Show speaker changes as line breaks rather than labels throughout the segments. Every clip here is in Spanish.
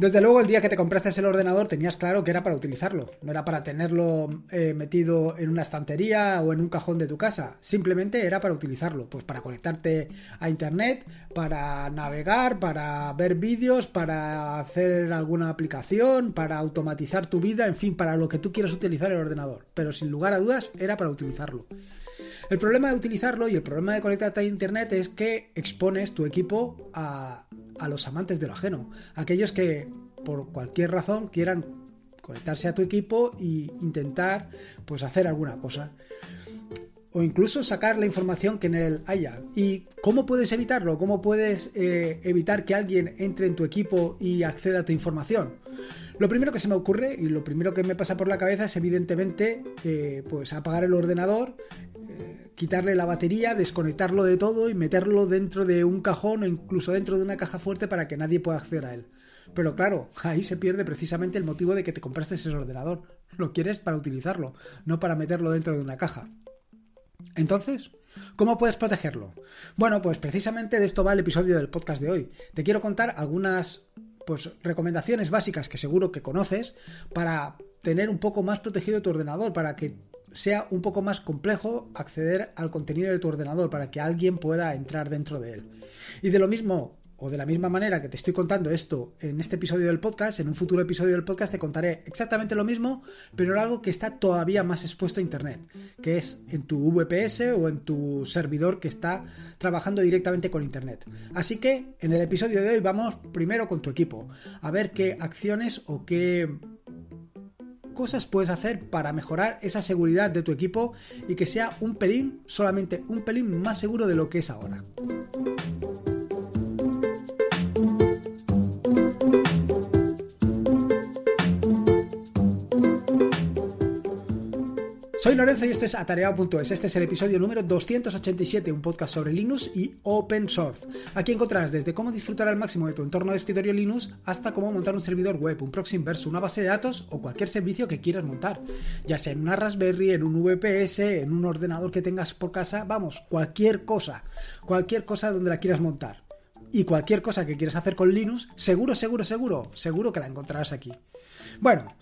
Desde luego, el día que te compraste el ordenador tenías claro que era para utilizarlo, no era para tenerlo eh, metido en una estantería o en un cajón de tu casa, simplemente era para utilizarlo, pues para conectarte a internet, para navegar, para ver vídeos, para hacer alguna aplicación, para automatizar tu vida, en fin, para lo que tú quieras utilizar el ordenador, pero sin lugar a dudas era para utilizarlo. El problema de utilizarlo y el problema de conectarte a internet es que expones tu equipo a a los amantes de lo ajeno, aquellos que por cualquier razón quieran conectarse a tu equipo e intentar pues hacer alguna cosa o incluso sacar la información que en él haya. ¿Y cómo puedes evitarlo? ¿Cómo puedes eh, evitar que alguien entre en tu equipo y acceda a tu información? Lo primero que se me ocurre y lo primero que me pasa por la cabeza es evidentemente eh, pues apagar el ordenador, quitarle la batería, desconectarlo de todo y meterlo dentro de un cajón o incluso dentro de una caja fuerte para que nadie pueda acceder a él. Pero claro, ahí se pierde precisamente el motivo de que te compraste ese ordenador. Lo quieres para utilizarlo, no para meterlo dentro de una caja. Entonces, ¿Cómo puedes protegerlo? Bueno, pues precisamente de esto va el episodio del podcast de hoy. Te quiero contar algunas pues, recomendaciones básicas que seguro que conoces para tener un poco más protegido tu ordenador, para que sea un poco más complejo acceder al contenido de tu ordenador para que alguien pueda entrar dentro de él. Y de lo mismo, o de la misma manera que te estoy contando esto en este episodio del podcast, en un futuro episodio del podcast te contaré exactamente lo mismo, pero algo que está todavía más expuesto a Internet, que es en tu VPS o en tu servidor que está trabajando directamente con Internet. Así que en el episodio de hoy vamos primero con tu equipo, a ver qué acciones o qué cosas puedes hacer para mejorar esa seguridad de tu equipo y que sea un pelín, solamente un pelín más seguro de lo que es ahora. Soy Lorenzo y esto es atareado.es. Este es el episodio número 287, un podcast sobre Linux y open source. Aquí encontrarás desde cómo disfrutar al máximo de tu entorno de escritorio Linux hasta cómo montar un servidor web, un proxy inverso, una base de datos o cualquier servicio que quieras montar. Ya sea en una Raspberry, en un VPS, en un ordenador que tengas por casa, vamos, cualquier cosa. Cualquier cosa donde la quieras montar y cualquier cosa que quieras hacer con Linux, seguro, seguro, seguro, seguro que la encontrarás aquí. Bueno,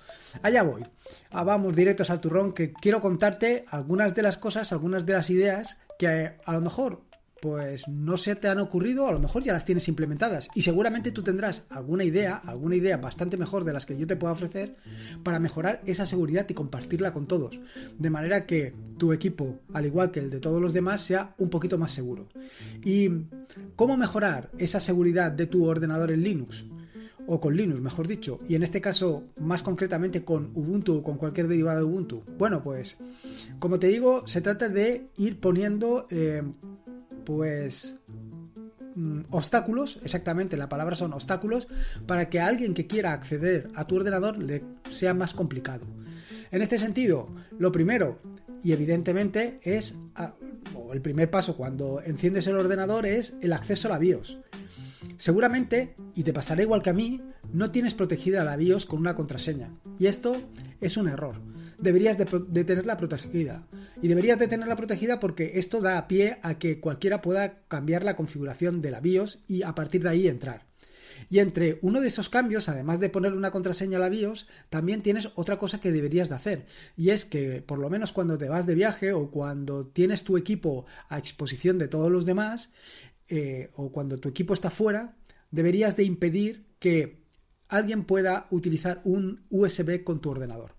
allá voy. Ah, vamos Directos al Turrón, que quiero contarte algunas de las cosas, algunas de las ideas que eh, a lo mejor pues no se te han ocurrido, a lo mejor ya las tienes implementadas y seguramente tú tendrás alguna idea, alguna idea bastante mejor de las que yo te pueda ofrecer para mejorar esa seguridad y compartirla con todos, de manera que tu equipo, al igual que el de todos los demás, sea un poquito más seguro. ¿Y cómo mejorar esa seguridad de tu ordenador en Linux? o con Linux, mejor dicho, y en este caso más concretamente con Ubuntu o con cualquier derivado de Ubuntu? Bueno, pues como te digo, se trata de ir poniendo eh, pues mm, obstáculos, exactamente, la palabra son obstáculos, para que a alguien que quiera acceder a tu ordenador le sea más complicado. En este sentido, lo primero, y evidentemente, es ah, el primer paso cuando enciendes el ordenador es el acceso a la BIOS. Seguramente, y te pasará igual que a mí, no tienes protegida la BIOS con una contraseña. Y esto es un error. Deberías de, tenerla protegida. Y deberías de tenerla protegida porque esto da pie a que cualquiera pueda cambiar la configuración de la BIOS y a partir de ahí entrar. Y entre uno de esos cambios, además de poner una contraseña a la BIOS, también tienes otra cosa que deberías de hacer. Y es que, por lo menos cuando te vas de viaje o cuando tienes tu equipo a exposición de todos los demás, eh, o cuando tu equipo está fuera, deberías de impedir que alguien pueda utilizar un USB con tu ordenador.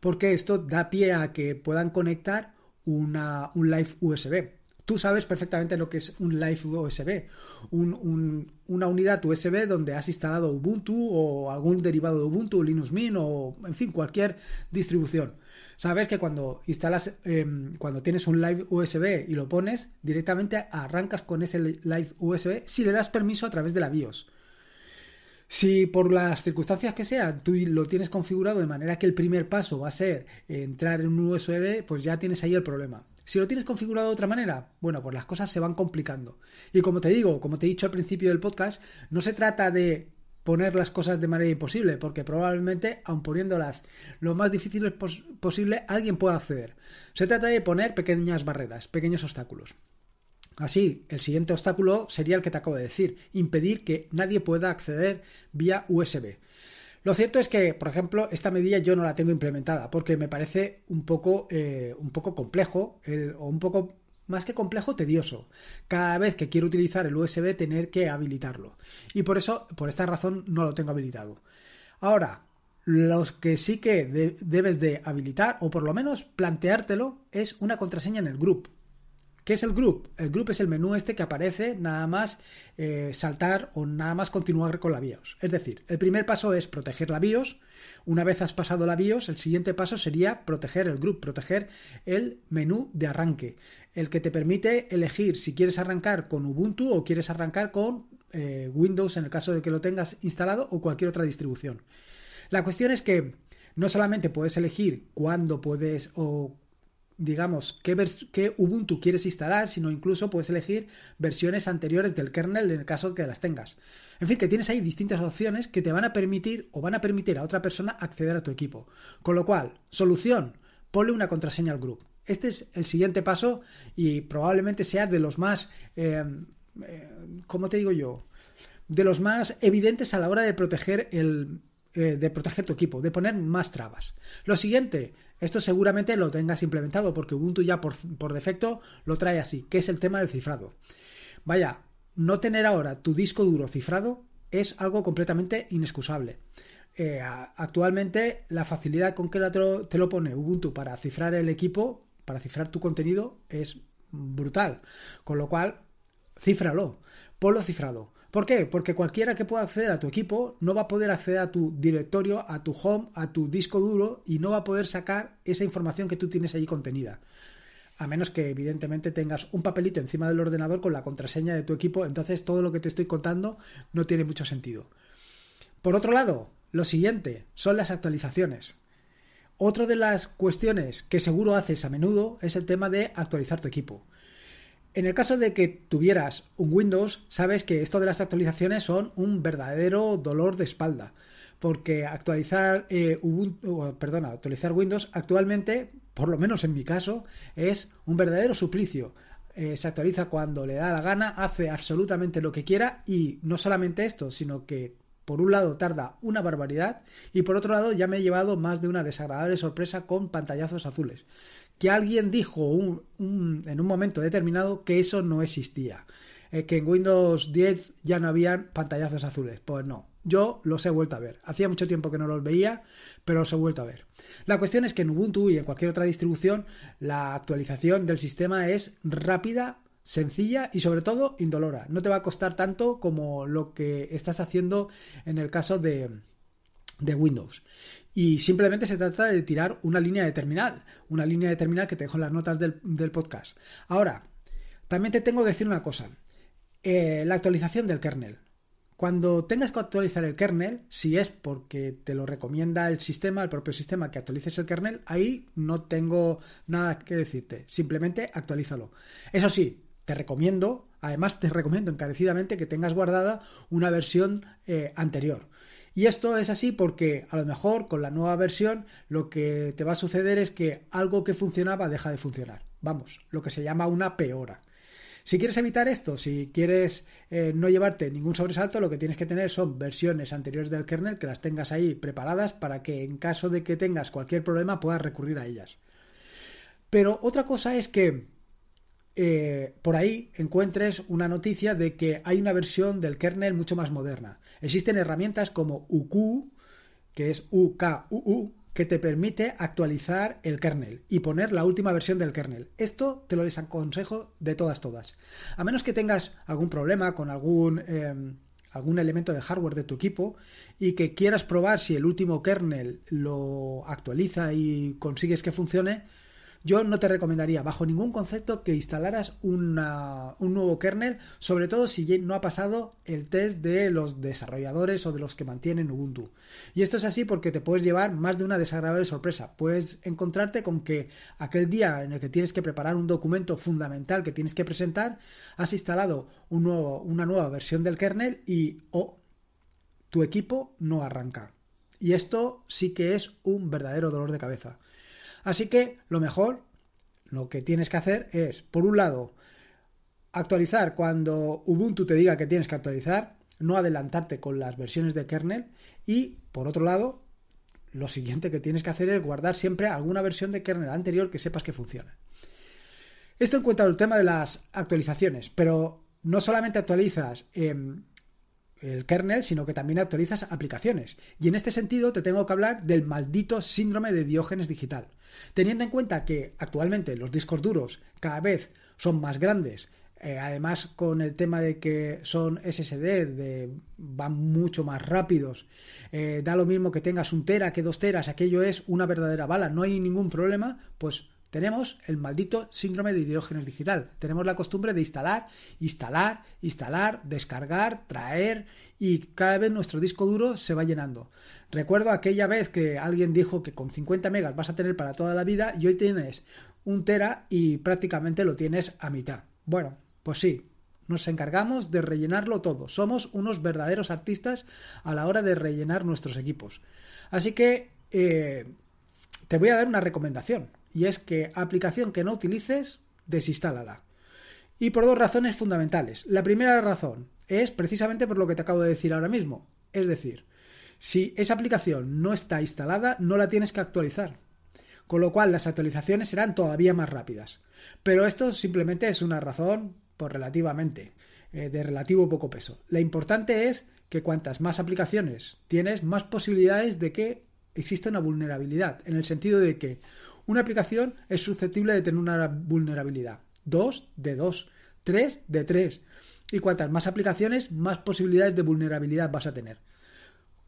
Porque esto da pie a que puedan conectar un live USB. Tú sabes perfectamente lo que es un Live USB, una unidad USB donde has instalado Ubuntu o algún derivado de Ubuntu, Linux Mint o, en fin, cualquier distribución. Sabes que cuando instalas, em, cuando tienes un Live USB y lo pones, directamente arrancas con ese Live USB si le das permiso a través de la BIOS. Si por las circunstancias que sean tú lo tienes configurado de manera que el primer paso va a ser entrar en un USB, pues ya tienes ahí el problema. Si lo tienes configurado de otra manera, bueno, pues las cosas se van complicando. Y como te digo, como te he dicho al principio del podcast, no se trata de poner las cosas de manera imposible, porque probablemente, aun poniéndolas lo más difíciles posible, alguien pueda acceder. Se trata de poner pequeñas barreras, pequeños obstáculos. Así, el siguiente obstáculo sería el que te acabo de decir, impedir que nadie pueda acceder vía USB. Lo cierto es que, por ejemplo, esta medida yo no la tengo implementada porque me parece un poco, eh, un poco complejo o un poco más que complejo, tedioso. Cada vez que quiero utilizar el USB tener que habilitarlo. Y por eso, por esta razón, no lo tengo habilitado. Ahora, los que sí que debes de habilitar o por lo menos planteártelo es una contraseña en el grupo. ¿Qué es el group? El group es el menú este que aparece nada más eh, saltar o nada más continuar con la BIOS. Es decir, el primer paso es proteger la BIOS. Una vez has pasado la BIOS, el siguiente paso sería proteger el group, proteger el menú de arranque, el que te permite elegir si quieres arrancar con Ubuntu o quieres arrancar con eh, Windows en el caso de que lo tengas instalado o cualquier otra distribución. La cuestión es que no solamente puedes elegir cuándo puedes o digamos, qué, Ubuntu quieres instalar, sino incluso puedes elegir versiones anteriores del kernel en el caso que las tengas. En fin, que tienes ahí distintas opciones que te van a permitir o van a permitir a otra persona acceder a tu equipo. Con lo cual, solución, ponle una contraseña al grupo. Este es el siguiente paso y probablemente sea de los más, eh, eh, ¿cómo te digo yo? De los más evidentes a la hora de proteger el, eh, de proteger tu equipo, de poner más trabas. Lo siguiente, esto seguramente lo tengas implementado porque Ubuntu ya por, defecto lo trae así, que es el tema del cifrado. Vaya, no tener ahora tu disco duro cifrado es algo completamente inexcusable. Eh, actualmente la facilidad con que te lo pone Ubuntu para cifrar el equipo, para cifrar tu contenido, es brutal. Con lo cual, cifralo, ponlo cifrado. ¿Por qué? Porque cualquiera que pueda acceder a tu equipo no va a poder acceder a tu directorio, a tu home, a tu disco duro y no va a poder sacar esa información que tú tienes ahí contenida. A menos que evidentemente tengas un papelito encima del ordenador con la contraseña de tu equipo, entonces todo lo que te estoy contando no tiene mucho sentido. Por otro lado, lo siguiente son las actualizaciones. Otra de las cuestiones que seguro haces a menudo es el tema de actualizar tu equipo. En el caso de que tuvieras un Windows, sabes que esto de las actualizaciones son un verdadero dolor de espalda, porque actualizar eh, Windows actualmente, por lo menos en mi caso, es un verdadero suplicio. Eh, se actualiza cuando le da la gana, hace absolutamente lo que quiera y no solamente esto, sino que por un lado tarda una barbaridad y por otro lado ya me he llevado más de una desagradable sorpresa con pantallazos azules, que alguien dijo en un momento determinado que eso no existía. Eh, que en Windows 10 ya no habían pantallazos azules. Pues no, yo los he vuelto a ver. Hacía mucho tiempo que no los veía, pero los he vuelto a ver. La cuestión es que en Ubuntu y en cualquier otra distribución la actualización del sistema es rápida, sencilla y sobre todo indolora. No te va a costar tanto como lo que estás haciendo en el caso de de Windows. Y simplemente se trata de tirar una línea de terminal, una línea de terminal que te dejo en las notas del, del podcast. Ahora, también te tengo que decir una cosa, eh, la actualización del kernel. Cuando tengas que actualizar el kernel, si es porque te lo recomienda el sistema, el propio sistema, que actualices el kernel, ahí no tengo nada que decirte. Simplemente actualízalo. Eso sí, te recomiendo, además te recomiendo encarecidamente que tengas guardada una versión eh, anterior. Y esto es así porque a lo mejor con la nueva versión lo que te va a suceder es que algo que funcionaba deja de funcionar. Vamos, lo que se llama una peora. Si quieres evitar esto, si quieres eh, no llevarte ningún sobresalto, lo que tienes que tener son versiones anteriores del kernel que las tengas ahí preparadas para que en caso de que tengas cualquier problema puedas recurrir a ellas. Pero otra cosa es que eh, por ahí encuentres una noticia de que hay una versión del kernel mucho más moderna. Existen herramientas como UQ, que es UKUU, que te permite actualizar el kernel y poner la última versión del kernel. Esto te lo desaconsejo de todas, todas. A menos que tengas algún problema con algún, em, algún elemento de hardware de tu equipo y que quieras probar si el último kernel lo actualiza y consigues que funcione, yo no te recomendaría bajo ningún concepto que instalaras un nuevo kernel, sobre todo si no ha pasado el test de los desarrolladores o de los que mantienen Ubuntu. Y esto es así porque te puedes llevar más de una desagradable sorpresa. Puedes encontrarte con que aquel día en el que tienes que preparar un documento fundamental que tienes que presentar, has instalado una nueva versión del kernel y oh, tu equipo no arranca. Y esto sí que es un verdadero dolor de cabeza. Así que lo mejor, lo que tienes que hacer es, por un lado, actualizar cuando Ubuntu te diga que tienes que actualizar, no adelantarte con las versiones de kernel y, por otro lado, lo siguiente que tienes que hacer es guardar siempre alguna versión de kernel anterior que sepas que funciona. Esto en cuenta el tema de las actualizaciones, pero no solamente actualizas en el kernel, sino que también actualizas aplicaciones. Y en este sentido te tengo que hablar del maldito síndrome de diógenes digital. Teniendo en cuenta que actualmente los discos duros cada vez son más grandes, eh, además con el tema de que son SSD, van mucho más rápidos, eh, da lo mismo que tengas un tera que dos teras, aquello es una verdadera bala, no hay ningún problema, pues tenemos el maldito síndrome de Diógenes digital. Tenemos la costumbre de instalar, instalar, instalar, descargar, traer y cada vez nuestro disco duro se va llenando. Recuerdo aquella vez que alguien dijo que con 50 megas vas a tener para toda la vida y hoy tienes un tera y prácticamente lo tienes a mitad. Bueno, pues sí, nos encargamos de rellenarlo todo. Somos unos verdaderos artistas a la hora de rellenar nuestros equipos. Así que eh, te voy a dar una recomendación y es que aplicación que no utilices, desinstálala. Y por dos razones fundamentales. La primera razón es precisamente por lo que te acabo de decir ahora mismo. Es decir, si esa aplicación no está instalada, no la tienes que actualizar. Con lo cual las actualizaciones serán todavía más rápidas. Pero esto simplemente es una razón por pues, relativamente, eh, de relativo poco peso. La importante es que cuantas más aplicaciones tienes, más posibilidades de que exista una vulnerabilidad, en el sentido de que una aplicación es susceptible de tener una vulnerabilidad. Dos de dos, tres de tres, Y cuantas más aplicaciones, más posibilidades de vulnerabilidad vas a tener.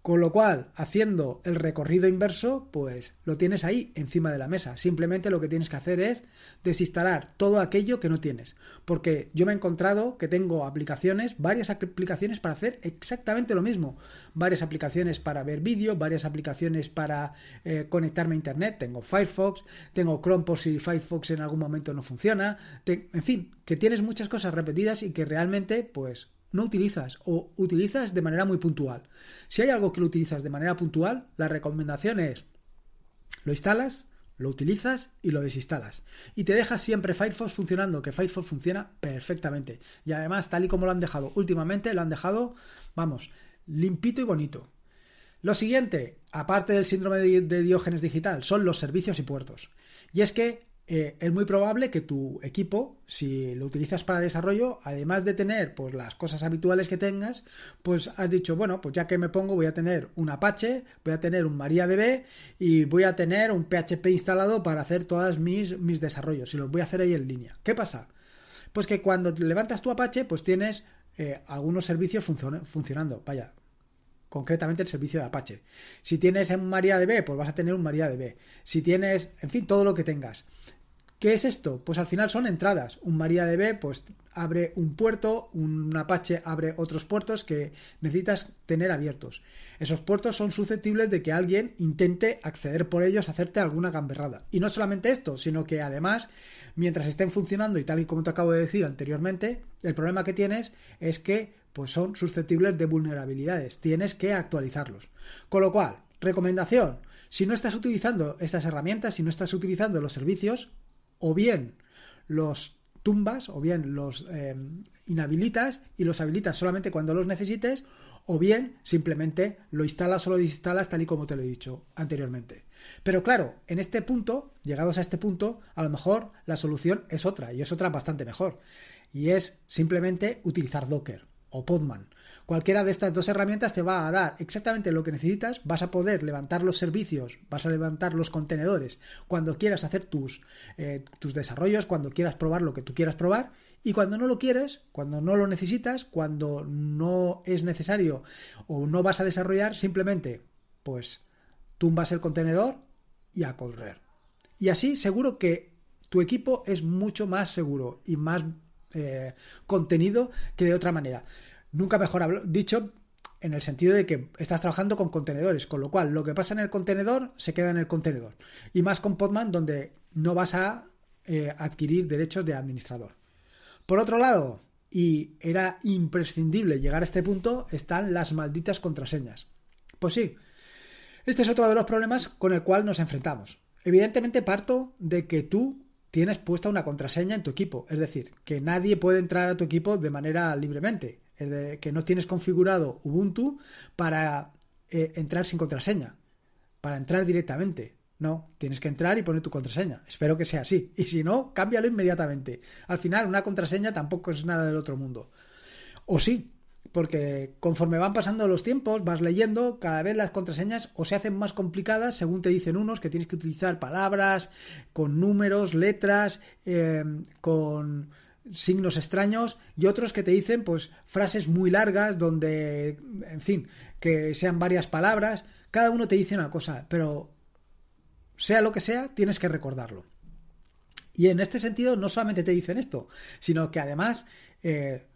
Con lo cual, haciendo el recorrido inverso, pues lo tienes ahí encima de la mesa. Simplemente lo que tienes que hacer es desinstalar todo aquello que no tienes. Porque yo me he encontrado que tengo aplicaciones, varias aplicaciones para hacer exactamente lo mismo. Varias aplicaciones para ver vídeo, varias aplicaciones para eh, conectarme a Internet. Tengo Firefox, tengo Chrome por si Firefox en algún momento no funciona. en fin, que tienes muchas cosas repetidas y que realmente, pues no utilizas o utilizas de manera muy puntual. Si hay algo que lo utilizas de manera puntual, la recomendación es lo instalas, lo utilizas y lo desinstalas. Y te dejas siempre Firefox funcionando, que Firefox funciona perfectamente. Y además, tal y como lo han dejado últimamente, lo han dejado, vamos, limpito y bonito. Lo siguiente, aparte del síndrome de Diógenes digital, son los servicios y puertos. Y es que eh, es muy probable que tu equipo, si lo utilizas para desarrollo, además de tener pues, las cosas habituales que tengas, pues has dicho, bueno, pues ya que me pongo voy a tener un Apache, voy a tener un MariaDB y voy a tener un PHP instalado para hacer todos mis, mis desarrollos y los voy a hacer ahí en línea. ¿Qué pasa? Pues que cuando levantas tu Apache, pues tienes eh, algunos servicios funcionando. Vaya, concretamente el servicio de Apache. Si tienes un MariaDB, pues vas a tener un MariaDB. Si tienes, en fin, todo lo que tengas. ¿Qué es esto? Pues al final son entradas. Un MariaDB pues abre un puerto, un Apache abre otros puertos que necesitas tener abiertos. Esos puertos son susceptibles de que alguien intente acceder por ellos, hacerte alguna gamberrada. Y no solamente esto, sino que además, mientras estén funcionando y tal y como te acabo de decir anteriormente, el problema que tienes es que pues son susceptibles de vulnerabilidades. Tienes que actualizarlos. Con lo cual, recomendación, si no estás utilizando estas herramientas, si no estás utilizando los servicios, o bien los tumbas o bien los eh, inhabilitas y los habilitas solamente cuando los necesites o bien simplemente lo instalas o lo desinstalas tal y como te lo he dicho anteriormente. Pero claro, en este punto, llegados a este punto, a lo mejor la solución es otra y es otra bastante mejor y es simplemente utilizar Docker o Podman Cualquiera de estas dos herramientas te va a dar exactamente lo que necesitas, vas a poder levantar los servicios, vas a levantar los contenedores cuando quieras hacer tus, eh, tus desarrollos, cuando quieras probar lo que tú quieras probar y cuando no lo quieres, cuando no lo necesitas, cuando no es necesario o no vas a desarrollar, simplemente pues tumbas el contenedor y a correr. Y así seguro que tu equipo es mucho más seguro y más eh, contenido que de otra manera nunca mejor dicho en el sentido de que estás trabajando con contenedores, con lo cual lo que pasa en el contenedor se queda en el contenedor. Y más con Podman, donde no vas a eh, adquirir derechos de administrador. Por otro lado, y era imprescindible llegar a este punto, están las malditas contraseñas. Pues sí, este es otro de los problemas con el cual nos enfrentamos. Evidentemente parto de que tú tienes puesta una contraseña en tu equipo, es decir, que nadie puede entrar a tu equipo de manera libremente que no tienes configurado Ubuntu para eh, entrar sin contraseña, para entrar directamente. No, tienes que entrar y poner tu contraseña. Espero que sea así. Y si no, cámbialo inmediatamente. Al final, una contraseña tampoco es nada del otro mundo. O sí, porque conforme van pasando los tiempos, vas leyendo, cada vez las contraseñas o se hacen más complicadas, según te dicen unos, que tienes que utilizar palabras, con números, letras, eh, con signos extraños y otros que te dicen pues frases muy largas donde, en fin, que sean varias palabras. Cada uno te dice una cosa, pero sea lo que sea, tienes que recordarlo. Y en este sentido no solamente te dicen esto, sino que además eh,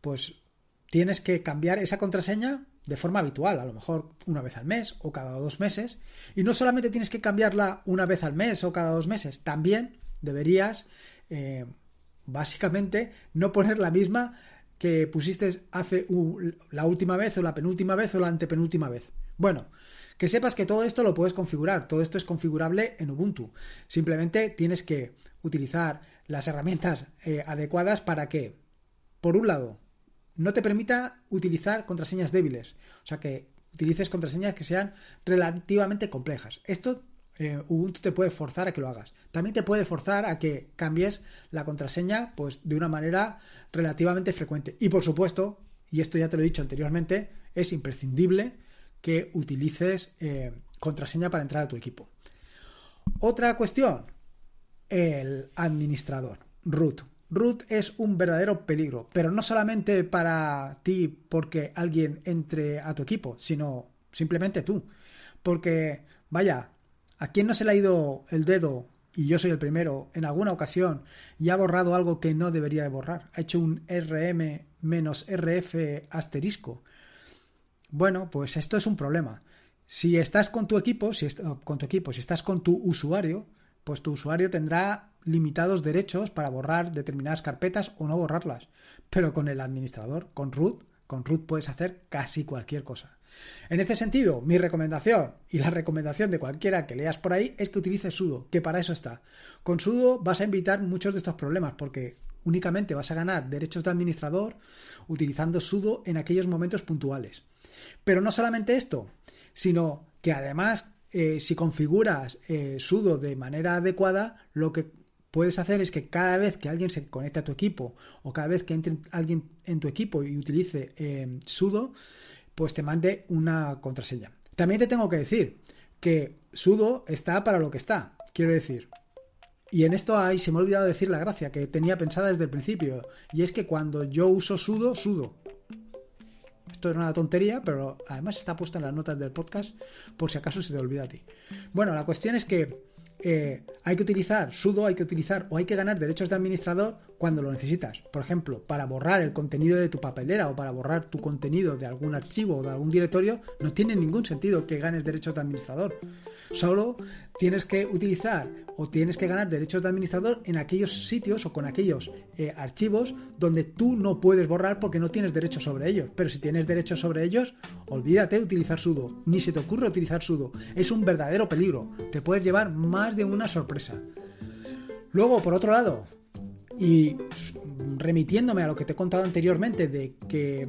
pues tienes que cambiar esa contraseña de forma habitual, a lo mejor una vez al mes o cada dos meses. Y no solamente tienes que cambiarla una vez al mes o cada dos meses, también deberías eh, básicamente no poner la misma que pusiste hace la última vez o la penúltima vez o la antepenúltima vez. Bueno, que sepas que todo esto lo puedes configurar, todo esto es configurable en Ubuntu. Simplemente tienes que utilizar las herramientas eh, adecuadas para que, por un lado, no te permita utilizar contraseñas débiles, o sea que utilices contraseñas que sean relativamente complejas. Esto eh, Ubuntu te puede forzar a que lo hagas. También te puede forzar a que cambies la contraseña pues, de una manera relativamente frecuente. Y por supuesto, y esto ya te lo he dicho anteriormente, es imprescindible que utilices eh, contraseña para entrar a tu equipo. Otra cuestión, el administrador, root. Root es un verdadero peligro, pero no solamente para ti porque alguien entre a tu equipo, sino simplemente tú. Porque, vaya, ¿A quién no se le ha ido el dedo, y yo soy el primero, en alguna ocasión y ha borrado algo que no debería de borrar? Ha hecho un RM RF asterisco. Bueno, pues esto es un problema. Si estás con tu equipo, si con tu equipo, si estás con tu usuario, pues tu usuario tendrá limitados derechos para borrar determinadas carpetas o no borrarlas. Pero con el administrador, con root, con root puedes hacer casi cualquier cosa. En este sentido, mi recomendación y la recomendación de cualquiera que leas por ahí es que utilice sudo, que para eso está. Con sudo vas a evitar muchos de estos problemas porque únicamente vas a ganar derechos de administrador utilizando sudo en aquellos momentos puntuales. Pero no solamente esto, sino que además eh, si configuras eh, sudo de manera adecuada, lo que puedes hacer es que cada vez que alguien se conecte a tu equipo o cada vez que entre alguien en tu equipo y utilice eh, sudo, pues te mande una contraseña. También te tengo que decir que sudo está para lo que está. Quiero decir, y en esto hay se me ha olvidado decir la gracia que tenía pensada desde el principio. Y es que cuando yo uso sudo, sudo. Esto era una tontería, pero además está puesta en las notas del podcast por si acaso se te olvida a ti. Bueno, la cuestión es que eh, hay que utilizar sudo, hay que utilizar o hay que ganar derechos de administrador cuando lo necesitas. Por ejemplo, para borrar el contenido de tu papelera o para borrar tu contenido de algún archivo o de algún directorio, no tiene ningún sentido que ganes derechos de administrador. Solo tienes que utilizar o tienes que ganar derechos de administrador en aquellos sitios o con aquellos eh, archivos donde tú no puedes borrar porque no tienes derechos sobre ellos. Pero si tienes derechos sobre ellos, olvídate de utilizar sudo. Ni se te ocurre utilizar sudo. Es un verdadero peligro. Te puedes llevar más de una sorpresa. Luego, por otro lado, y remitiéndome a lo que te he contado anteriormente de que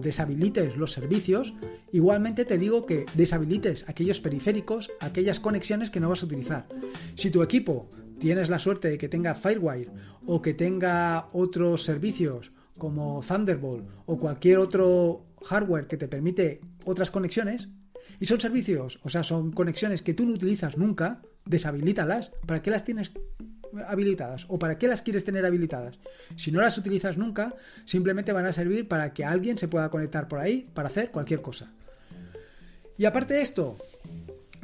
deshabilites los servicios, igualmente te digo que deshabilites aquellos periféricos, aquellas conexiones que no vas a utilizar. Si tu equipo tienes la suerte de que tenga Firewire o que tenga otros servicios como Thunderbolt o cualquier otro hardware que te permite otras conexiones, y son servicios, o sea, son conexiones que tú no utilizas nunca, deshabilítalas. ¿Para qué las tienes habilitadas o para qué las quieres tener habilitadas. Si no las utilizas nunca, simplemente van a servir para que alguien se pueda conectar por ahí para hacer cualquier cosa. Y aparte de esto,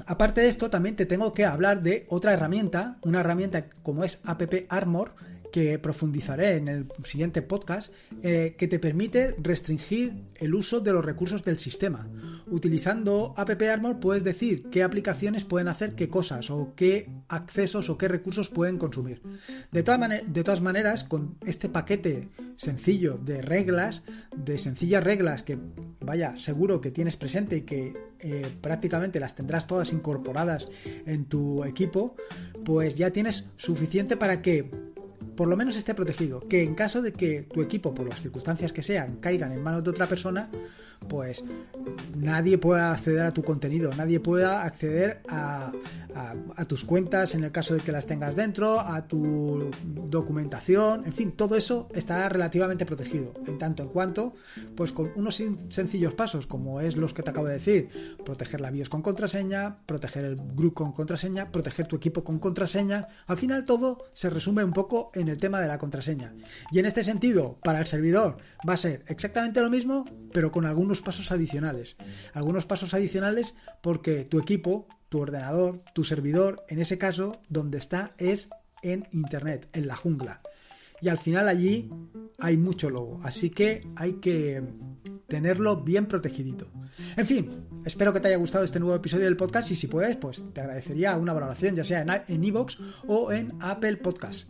aparte de esto también te tengo que hablar de otra herramienta, una herramienta como es App Armor, que profundizaré en el siguiente podcast, eh, que te permite restringir el uso de los recursos del sistema. Utilizando AppArmor puedes decir qué aplicaciones pueden hacer qué cosas o qué accesos o qué recursos pueden consumir. De, de todas maneras, con este paquete sencillo de reglas, de sencillas reglas que, vaya, seguro que tienes presente y que eh, prácticamente las tendrás todas incorporadas en tu equipo, pues ya tienes suficiente para que por lo menos esté protegido, que en caso de que tu equipo, por las circunstancias que sean, caigan en manos de otra persona, pues nadie pueda acceder a tu contenido, nadie pueda acceder a, tus cuentas en el caso de que las tengas dentro, a tu documentación, en fin, todo eso estará relativamente protegido. En tanto en cuanto, pues con unos sencillos pasos, como es los que te acabo de decir, proteger la BIOS con contraseña, proteger el grupo con contraseña, proteger tu equipo con contraseña, al final todo se resume un poco en el tema de la contraseña. Y en este sentido, para el servidor va a ser exactamente lo mismo, pero con algún pasos adicionales. Algunos pasos adicionales porque tu equipo, tu ordenador, tu servidor, en ese caso, donde está es en Internet, en la jungla y al final allí mm. hay mucho logo así que hay que tenerlo bien protegidito. En fin, espero que te haya gustado este nuevo episodio del podcast y si puedes, pues te agradecería una valoración ya sea en iVoox o en Apple Podcast.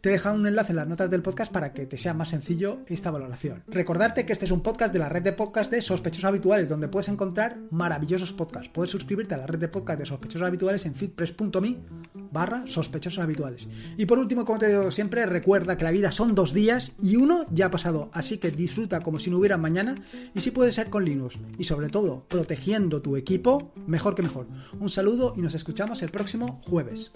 Te he dejado un enlace en las notas del podcast para que te sea más sencillo esta valoración. Recordarte que este es un podcast de la red de podcast de Sospechosos Habituales, donde puedes encontrar maravillosos podcasts. Puedes suscribirte a la red de podcast de Sospechosos Habituales en fitpress.me barra Sospechosos Habituales. Y por último, como te digo siempre, recuerda que la vida son dos días y uno ya ha pasado, así que disfruta como si no hubiera mañana y si puede ser con Linux. Y sobre todo, protegiendo tu equipo, mejor que mejor. Un saludo y nos escuchamos el próximo jueves.